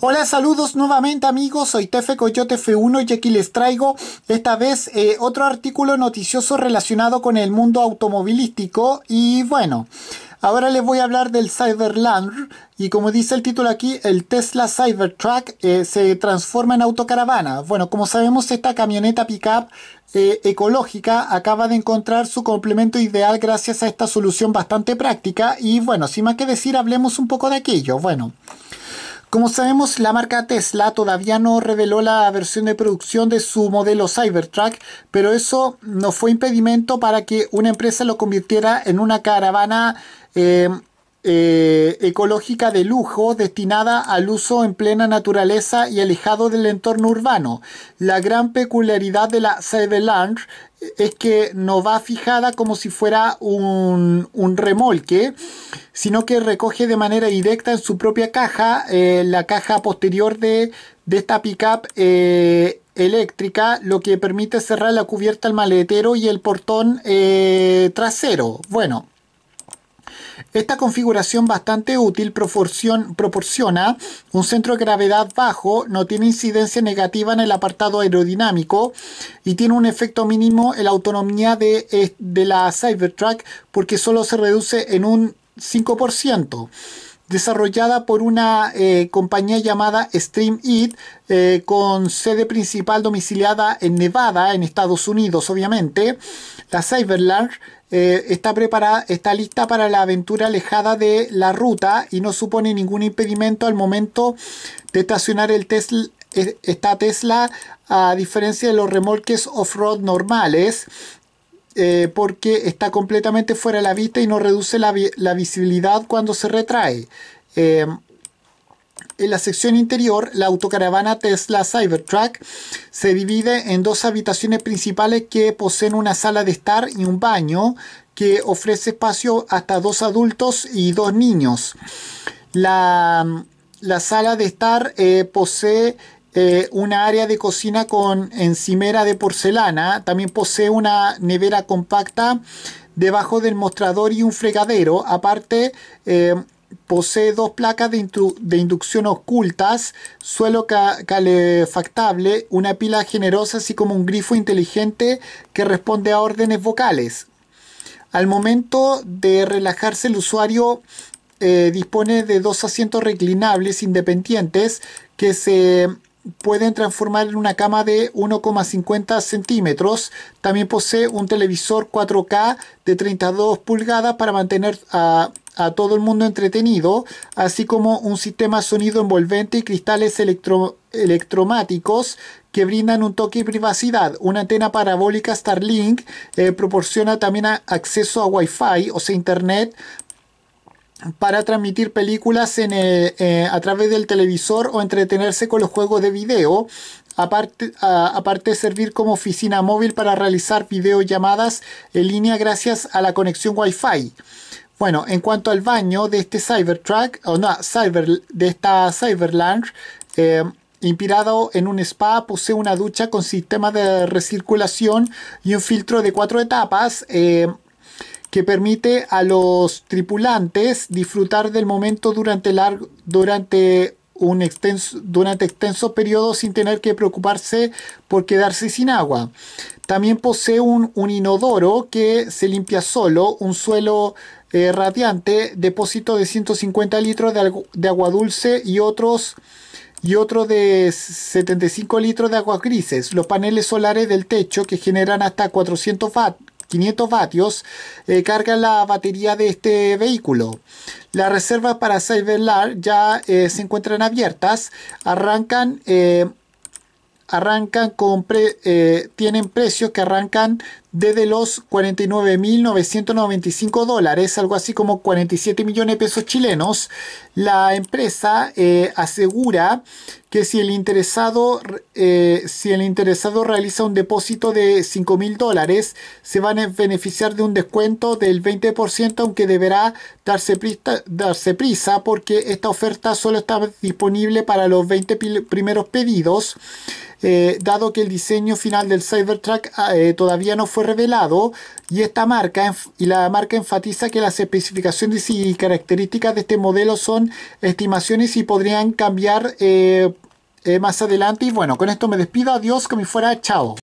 Hola, saludos nuevamente amigos, soy Tefe Coyote F1 y aquí les traigo esta vez eh, otro artículo noticioso relacionado con el mundo automovilístico y bueno, ahora les voy a hablar del Cyberland y como dice el título aquí, el Tesla Cybertruck eh, se transforma en autocaravana. Bueno, como sabemos esta camioneta pickup eh, ecológica acaba de encontrar su complemento ideal gracias a esta solución bastante práctica y bueno, sin más que decir, hablemos un poco de aquello. Bueno. Como sabemos, la marca Tesla todavía no reveló la versión de producción de su modelo Cybertruck, pero eso no fue impedimento para que una empresa lo convirtiera en una caravana eh, eh, ecológica de lujo destinada al uso en plena naturaleza y alejado del entorno urbano. La gran peculiaridad de la seveland es que no va fijada como si fuera un, remolque, sino que recoge de manera directa en su propia caja, eh, la caja posterior de, esta pickup eh, eléctrica, lo que permite cerrar la cubierta al maletero y el portón trasero. Bueno. Esta configuración bastante útil proporciona un centro de gravedad bajo, no tiene incidencia negativa en el apartado aerodinámico y tiene un efecto mínimo en la autonomía de, la Cybertruck porque solo se reduce en un 5% desarrollada por una eh, compañía llamada Stream eh, con sede principal domiciliada en Nevada, en Estados Unidos, obviamente. La CyberLarge eh, está, preparada, está lista para la aventura alejada de la ruta y no supone ningún impedimento al momento de estacionar el Tesla, esta Tesla, a diferencia de los remolques off-road normales. Eh, porque está completamente fuera de la vista y no reduce la, visibilidad cuando se retrae. Eh, en la sección interior, la autocaravana Tesla Cybertruck se divide en dos habitaciones principales que poseen una sala de estar y un baño que ofrece espacio hasta dos adultos y dos niños. La, sala de estar eh, posee un eh, una área de cocina con encimera de porcelana. También posee una nevera compacta debajo del mostrador y un fregadero. Aparte, eh, posee dos placas de, inducción ocultas, suelo calefactable, una pila generosa, así como un grifo inteligente que responde a órdenes vocales. Al momento de relajarse, el usuario eh, dispone de dos asientos reclinables independientes que se pueden transformar en una cama de 1,50 centímetros. También posee un televisor 4K de 32 pulgadas para mantener a, todo el mundo entretenido, así como un sistema sonido envolvente y cristales electromáticos que brindan un toque de privacidad. Una antena parabólica Starlink eh, proporciona también acceso a Wi-Fi, o sea, Internet, para transmitir películas eh, eh, a través del televisor o entretenerse con los juegos de video. Aparte, aparte de servir como oficina móvil para realizar videollamadas en línea gracias a la conexión Wi-Fi. Bueno, en cuanto al baño de este Cybertruck, o no, cyber, de esta Cyberland, eh, inspirado en un spa, posee una ducha con sistema de recirculación y un filtro de cuatro etapas que permite a los tripulantes disfrutar del momento durante, largo, durante un extenso, durante extensos periodos sin tener que preocuparse por quedarse sin agua. También posee un, inodoro que se limpia solo, un suelo eh, radiante, depósito de 150 litros de, agua dulce y otros y otro de 75 litros de aguas grises. Los paneles solares del techo que generan hasta 400 watts 500 vatios, Cargan eh, carga la batería de este vehículo. Las reservas para Cyberlar ya eh, se encuentran abiertas, arrancan... Eh, arrancan con tienen precios que arrancan desde los 49.995 dólares, algo así como 47 millones de pesos chilenos, la empresa eh, asegura que si el interesado, eh, si el interesado realiza un depósito de 5.000 dólares, se van a beneficiar de un descuento del 20%, aunque deberá darse prisa, porque esta oferta solo está disponible para los 20 primeros pedidos, eh, dado que el diseño final del Cybertruck ah, todavía no fue revelado y esta marca y la marca enfatiza que las especificaciones y características de este modelo son estimaciones y podrían cambiar eh, eh, más adelante. Y bueno, con esto me despido. Adiós, que me fuera. Chao.